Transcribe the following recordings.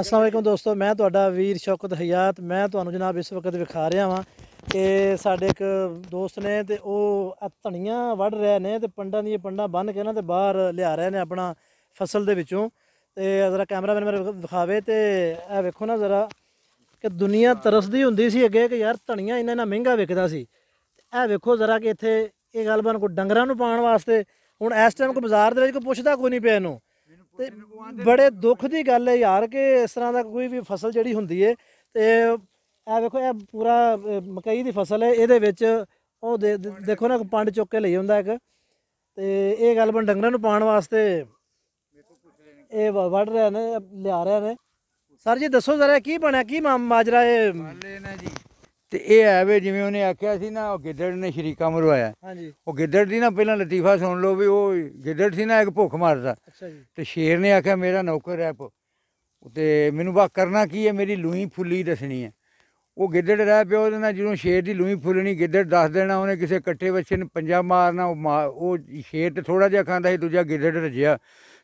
ਅਸਲਾਮ ਵਾਲੇਕੁਮ ਦੋਸਤੋ ਮੈਂ ਤੁਹਾਡਾ ਵੀਰ ਸ਼ੌਕਤ ਹਯਾਤ ਮੈਂ ਤੁਹਾਨੂੰ ਜਨਾਬ ਇਸ ਵਕਤ ਵਿਖਾ ਰਿਹਾ ਹਾਂ ਕਿ ਸਾਡੇ ਇੱਕ ਦੋਸਤ ਨੇ ਤੇ ਉਹ ਧਣੀਆਂ ਵੱਢ ਰਹੇ ਨੇ ਤੇ ਪੰਡਾਂ ਦੀਆਂ ਪੰਡਾਂ ਬੰਨ ਕੇ ਨਾ ਤੇ ਬਾਹਰ ਲਿਆ ਰਹੇ ਨੇ ਆਪਣਾ ਫਸਲ ਦੇ ਵਿੱਚੋਂ ਤੇ ਜ਼ਰਾ ਕੈਮਰਾਮੈਨ ਮੇਰੇ ਦਿਖਾਵੇ ਤੇ ਇਹ ਵੇਖੋ ਨਾ ਜ਼ਰਾ ਕਿ ਦੁਨੀਆ ਤਰਸਦੀ ਹੁੰਦੀ ਸੀ ਅੱਗੇ ਕਿ ਯਾਰ ਧਣੀਆਂ ਇਹਨਾਂ ਇੰਨਾ ਮਹਿੰਗਾ ਵਿਕਦਾ ਸੀ ਇਹ ਵੇਖੋ ਜ਼ਰਾ ਕਿ ਇੱਥੇ ਇਹ ਗੱਲ ਬਣ ਕੋ ਡੰਗਰਾਂ ਨੂੰ ਪਾਉਣ ਵਾਸਤੇ ਹੁਣ ਇਸ ਟਾਈਮ ਕੋ ਬਾਜ਼ਾਰ ਦੇ ਵਿੱਚ ਕੋ ਪੁੱਛਦਾ ਕੋਈ ਨਹੀਂ ਪਿਆ ਇਹਨੂੰ ਤੇ ਬੜੇ ਦੁੱਖ ਦੀ ਗੱਲ ਹੈ ਯਾਰ ਕਿ ਇਸ ਤਰ੍ਹਾਂ ਦਾ ਕੋਈ ਵੀ ਫਸਲ ਜਿਹੜੀ ਹੁੰਦੀ ਹੈ ਤੇ ਇਹ ਵੇਖੋ ਇਹ ਪੂਰਾ ਮਕਈ ਦੀ ਫਸਲ ਹੈ ਇਹਦੇ ਵਿੱਚ ਉਹ ਦੇਖੋ ਨਾ ਪੰਡ ਚੁੱਕ ਕੇ ਲਈ ਹੁੰਦਾ ਇੱਕ ਤੇ ਇਹ ਗੱਲ ਬਣ ਡੰਗਰਾਂ ਨੂੰ ਪਾਉਣ ਵਾਸਤੇ ਇਹ ਵੜ ਰਿਹਾ ਨੇ ਲਿਆ ਰਿਹਾ ਨੇ ਸਰ ਜੀ ਦੱਸੋ ਜ਼ਰਾ ਕੀ ਬਣਿਆ ਕੀ ਮਾਜਰਾ ਇਹ ਜੀ ਤੇ ਇਹ ਐਵੇਂ ਜਿਵੇਂ ਉਹਨੇ ਆਖਿਆ ਸੀ ਨਾ ਉਹ ਗਿੱਦੜ ਨੇ ਸ਼ਰੀਕਾ ਮਰਵਾਇਆ ਹਾਂਜੀ ਉਹ ਗਿੱਦੜ ਦੀ ਨਾ ਪਹਿਲਾਂ ਲਤੀਫਾ ਸੁਣ ਲਓ ਵੀ ਉਹ ਗਿੱਦੜ ਸੀ ਨਾ ਇੱਕ ਭੁੱਖ ਮਾਰਦਾ ਅੱਛਾ ਜੀ ਤੇ ਸ਼ੇਰ ਨੇ ਆਖਿਆ ਮੇਰਾ ਨੌਕਰ ਹੈ ਤੇ ਮੈਨੂੰ ਬਾ ਕਰਨਾ ਕੀ ਹੈ ਮੇਰੀ ਲੂਈ ਫੁੱਲੀ ਦੱਸਣੀ ਹੈ ਉਹ ਗਿੱਦੜ ਰਹਿ ਪਿਆ ਉਹਦੇ ਨਾਲ ਜਦੋਂ ਸ਼ੇਰ ਦੀ ਲੂਈ ਫੁੱਲਣੀ ਗਿੱਦੜ ਦੱਸ ਦੇਣਾ ਉਹਨੇ ਕਿਸੇ ਇਕੱਠੇ ਬੱਚੇ ਨੂੰ ਪੰਜਾ ਮਾਰਨਾ ਉਹ ਸ਼ੇਰ ਤੇ ਥੋੜਾ ਜਿਹਾ ਖਾਂਦਾ ਸੀ ਦੂਜਾ ਗਿੱਦੜ ਰਜਿਆ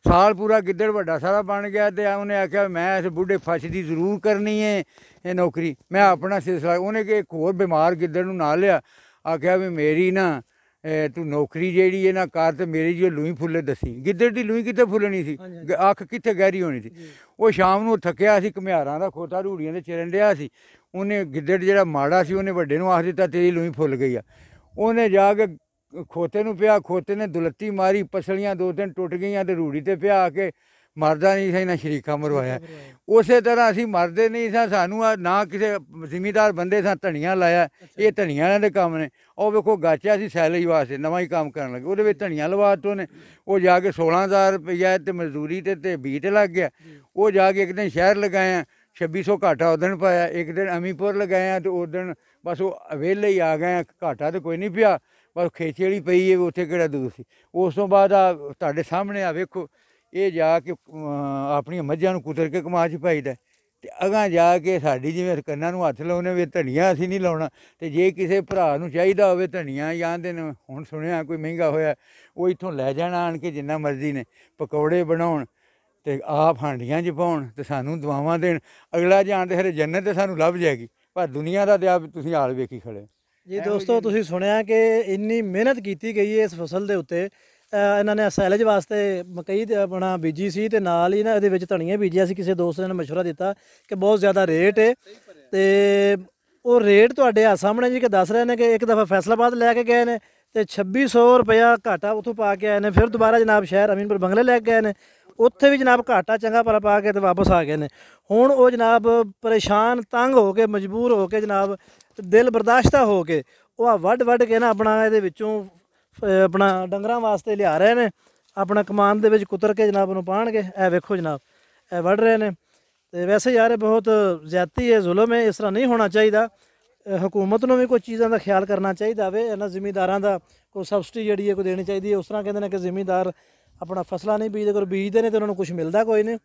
ਸਾਲ ਪੂਰਾ ਗਿੱਦੜ ਵੱਡਾ ਸਾਰਾ ਬਣ ਗਿਆ ਤੇ ਉਹਨੇ ਆਖਿਆ ਮੈਂ ਇਸ ਬੁੱਢੇ ਫਸ ਦੀ ਜ਼ਰੂਰ ਕਰਨੀ ਏ ਇਹ ਨੌਕਰੀ ਮੈਂ ਆਪਣਾ ਸਿਲਸਿਲਾ ਉਹਨੇ ਕਿ ਇੱਕ ਹੋਰ ਬਿਮਾਰ ਗਿੱਦੜ ਨੂੰ ਨਾਲ ਲਿਆ ਆਖਿਆ ਵੀ ਮੇਰੀ ਨਾ ਤੂੰ ਨੌਕਰੀ ਜਿਹੜੀ ਇਹ ਨਾ ਕਰ ਤੇ ਮੇਰੀ ਜੀ ਲੂਈ ਫੁੱਲੇ ਦਸੀ ਗਿੱਦੜ ਦੀ ਲੂਈ ਕਿੱਥੇ ਫੁੱਲਣੀ ਸੀ ਅੱਖ ਕਿੱਥੇ ਗਹਿਰੀ ਹੋਣੀ ਸੀ ਉਹ ਸ਼ਾਮ ਨੂੰ ਥੱਕਿਆ ਸੀ ਕਮਿਆਰਾਂ ਦਾ ਖੋਤਾ ਰੂੜੀਆਂ ਦੇ ਚਿਰਨ ਡਿਆ ਸੀ ਉਹਨੇ ਗਿੱਦੜ ਜਿਹੜਾ ਮਾੜਾ ਸੀ ਉਹਨੇ ਵੱਡੇ ਨੂੰ ਆਖ ਦਿੱਤਾ ਤੇਰੀ ਲੂਈ ਫੁੱਲ ਗਈ ਆ ਉਹਨੇ ਜਾ ਕੇ ਖੋਤੇ ਨੂੰ ਪਿਆ ਖੋਤੇ ਨੇ ਦੁਲੱਤੀ ਮਾਰੀ ਪਸਲੀਆਂ ਦੋ ਦਿਨ ਟੁੱਟ ਗਈਆਂ ਤੇ ਰੂੜੀ ਤੇ ਪਿਆ ਆ ਕੇ ਮਰਦਾ ਨਹੀਂ ਸੀ ਨਾ ਸ਼ਰੀਕਾ ਮਰਵਾਇਆ ਉਸੇ ਤਰ੍ਹਾਂ ਅਸੀਂ ਮਰਦੇ ਨਹੀਂ ਸਾਂ ਸਾਨੂੰ ਨਾ ਕਿਸੇ ਜ਼ਿਮੀਦਾਰ ਬੰਦੇ ਸਾਂ ਧਣੀਆਂ ਲਾਇਆ ਇਹ ਧਣੀਆਂ ਦੇ ਕੰਮ ਨੇ ਉਹ ਵੇਖੋ ਗਾਚਿਆ ਸੀ ਸੈਲਰੀ ਵਾਸਤੇ ਨਵਾਂ ਹੀ ਕੰਮ ਕਰਨ ਲੱਗੇ ਉਹਦੇ ਵਿੱਚ ਧਣੀਆਂ ਲਵਾ ਦਿੱਤੋ ਨੇ ਉਹ ਜਾ ਕੇ 16000 ਰੁਪਈਆ ਤੇ ਮਜ਼ਦੂਰੀ ਤੇ ਤੇ ਬੀਟ ਲੱਗ ਗਿਆ ਉਹ ਜਾ ਕੇ ਇੱਕ ਦਿਨ ਸ਼ਹਿਰ ਲਗਾਇਆ 2600 ਘਾਟਾ ਉਹਦਣ ਪਾਇਆ ਇੱਕ ਦਿਨ ਅਮੀਪੁਰ ਲਗਾਇਆ ਤੇ ਉਸ ਦਿਨ ਬਸ ਉਹ ਅਵੇਲੇ ਹੀ ਆ ਗਏ ਘਾਟਾ ਤੇ ਕੋਈ ਨਹੀਂ ਪਿਆ ਪਰ ਖੇਤੀ ਵਾਲੀ ਪਈ ਹੈ ਉੱਥੇ ਕਿਹੜਾ ਦੂਰ ਸੀ ਉਸ ਤੋਂ ਬਾਅਦ ਆ ਤੁਹਾਡੇ ਸਾਹਮਣੇ ਆ ਵੇਖੋ ਇਹ ਜਾ ਕੇ ਆਪਣੀਆਂ ਮੱਝਾਂ ਨੂੰ ਕੁਤਰ ਕੇ ਕਮਾਜ ਪਾਈਦਾ ਤੇ ਅਗਾਂ ਜਾ ਕੇ ਸਾਡੀ ਜਿਵੇਂ ਕੰਨਾਂ ਨੂੰ ਹੱਥ ਲਾਉਨੇ ਵੀ ਧਣੀਆਂ ਅਸੀਂ ਨਹੀਂ ਲਾਉਣਾ ਤੇ ਜੇ ਕਿਸੇ ਭਰਾ ਨੂੰ ਚਾਹੀਦਾ ਹੋਵੇ ਧਣੀਆਂ ਜਾਂ ਨੇ ਹੁਣ ਸੁਣਿਆ ਕੋਈ ਮਹਿੰਗਾ ਹੋਇਆ ਉਹ ਇੱਥੋਂ ਲੈ ਜਾਣਾ ਆਣ ਕੇ ਜਿੰਨਾ ਮਰਜ਼ੀ ਨੇ ਪਕੌੜੇ ਬਣਾਉਣ ਤੇ ਆਪ ਹਾਂਡੀਆਂ 'ਚ ਪਾਉਣ ਤੇ ਸਾਨੂੰ ਦੁਆਵਾਂ ਦੇਣ ਅਗਲਾ ਜਾਣ ਤੇ ਫਿਰ ਜੰਨਤ ਤੇ ਸਾਨੂੰ ਲੱਭ ਜਾਏਗੀ ਪਰ ਦੁਨੀਆ ਦਾ ਤੇ ਆਪ ਤੁਸੀਂ ਹਾਲ ਵੇਖੀ ਖੜੇ ਜੀ ਦੋਸਤੋ ਤੁਸੀਂ ਸੁਣਿਆ ਕਿ ਇੰਨੀ ਮਿਹਨਤ ਕੀਤੀ ਗਈ ਹੈ ਇਸ ਫਸਲ ਦੇ ਉੱਤੇ ਇਹਨਾਂ ਨੇ ਸੈਲਜ ਵਾਸਤੇ ਮਕਈ ਦੇ ਆਪਣਾ ਬੀਜੀ ਸੀ ਤੇ ਨਾਲ ਹੀ ਨਾ ਇਹਦੇ ਵਿੱਚ ਧਣੀਆਂ ਬੀਜਿਆ ਸੀ ਕਿਸੇ ਦੋਸਤ ਨੇ ਮਸ਼ਵਰਾ ਦਿੱਤਾ ਕਿ ਬਹੁਤ ਜ਼ਿਆਦਾ ਰੇਟ ਹੈ ਤੇ ਉਹ ਰੇਟ ਤੁਹਾਡੇ ਆ ਸਾਹਮਣੇ ਜੀ ਕਿ ਦੱਸ ਰਹੇ ਨੇ ਕਿ ਇੱਕ ਦਫਾ ਫੈਸਲਾਬਾਦ ਲੈ ਕੇ ਗਏ ਨੇ ਤੇ 2600 ਰੁਪਇਆ ਘਾਟਾ ਉਥੋਂ ਪਾ ਕੇ ਆਏ ਨੇ ਫਿਰ ਦੁਬਾਰਾ ਜਨਾਬ ਸ਼ਹਿਰ ਅਮੀਨਪੁਰ ਬੰਗਲੇ ਲੈ ਕੇ ਗਏ ਨੇ ਉੱਥੇ ਵੀ ਜਨਾਬ ਘਾਟਾ ਚੰਗਾ ਪਰ ਪਾ ਕੇ ਤੇ ਵਾਪਸ ਆ ਗਏ ਨੇ ਹੁਣ ਉਹ ਜਨਾਬ ਪਰੇਸ਼ਾਨ ਤੰਗ ਹੋ ਕੇ ਮਜਬੂਰ ਹੋ ਕੇ ਜਨਾਬ ਤੇ ਦਿਲ ਬਰਦਾਸ਼ਤਾ ਹੋ ਕੇ ਉਹ ਆ ਵੱਡ ਵੱਡ ਕੇ ਨਾ ਆਪਣਾ ਇਹਦੇ ਵਿੱਚੋਂ ਆਪਣਾ ਡੰਗਰਾਂ ਵਾਸਤੇ ਲਿਆ ਰਹੇ ਨੇ ਆਪਣਾ ਕਮਾਨ ਦੇ ਵਿੱਚ ਕੁਤਰ ਕੇ ਜਨਾਬ ਨੂੰ ਪਾਣਗੇ ਇਹ ਵੇਖੋ ਜਨਾਬ ਇਹ ਵੱਡ ਰਹੇ ਨੇ ਤੇ ਵੈਸੇ ਯਾਰ ਇਹ ਬਹੁਤ ਜ਼ਿਆਤੀ ਹੈ ਜ਼ੁਲਮ ਹੈ ਇਸ ਤਰ੍ਹਾਂ ਨਹੀਂ ਹੋਣਾ ਚਾਹੀਦਾ ਹਕੂਮਤ ਨੂੰ ਵੀ ਕੋਈ ਚੀਜ਼ਾਂ ਦਾ ਖਿਆਲ ਕਰਨਾ ਚਾਹੀਦਾ ਵੇ ਇਹਨਾਂ ਜ਼ਿੰਮੇਦਾਰਾਂ ਦਾ ਕੋਈ ਸਬਸਿਡੀ ਜਿਹੜੀ ਹੈ ਕੋਈ ਦੇਣੀ ਚਾਹੀਦੀ ਹੈ ਉਸ ਤਰ੍ਹਾਂ ਕਹਿੰਦੇ ਨੇ ਕਿ ਜ਼ਿੰਮੇਦਾਰ ਆਪਣਾ ਫਸਲਾਂ ਨਹੀਂ ਬੀਜਦੇ ਕੋਈ ਬੀਜਦੇ ਨੇ ਤੇ ਉਹਨਾਂ ਨੂੰ ਕੁਝ ਮਿਲਦਾ ਕੋਈ ਨਹੀਂ